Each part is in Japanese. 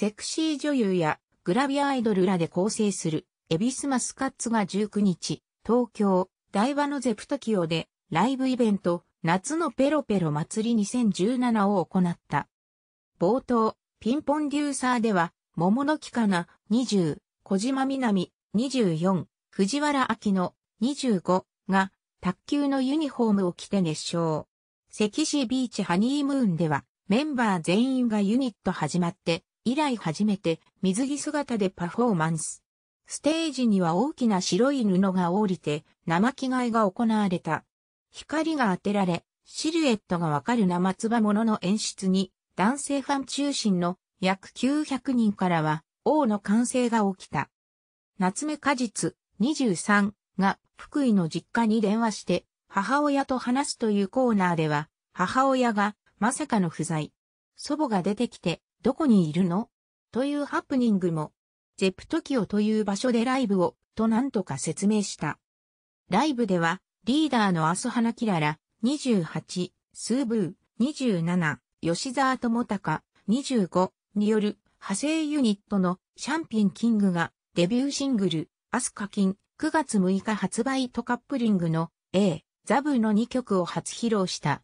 セクシー女優やグラビアアイドルらで構成するエビスマスカッツが19日、東京、台場のゼプトキオでライブイベント夏のペロペロ祭り2017を行った。冒頭、ピンポンデューサーでは、桃の木かな20、小島みなみ24、藤原明の25が卓球のユニフォームを着て熱唱。関市ビーチハニームーンではメンバー全員がユニット始まって以来初めて水着姿でパフォーマンス。ステージには大きな白い布が降りて生着替えが行われた。光が当てられ、シルエットがわかる生つばものの演出に男性ファン中心の約900人からは王の歓声が起きた。夏目果実23が福井の実家に電話して母親と話すというコーナーでは母親がまさかの不在。祖母が出てきてどこにいるのというハプニングも、ジェプトキオという場所でライブを、と何とか説明した。ライブでは、リーダーのアスハナキララ、28、スーブー、27、吉沢智隆、25による派生ユニットのシャンピンキングがデビューシングル、アスカキン、9月6日発売とカップリングの A、ザブの2曲を初披露した。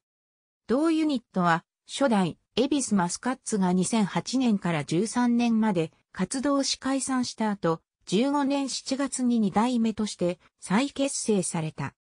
同ユニットは初代エビスマスカッツが2008年から13年まで活動し解散した後、15年7月に2代目として再結成された。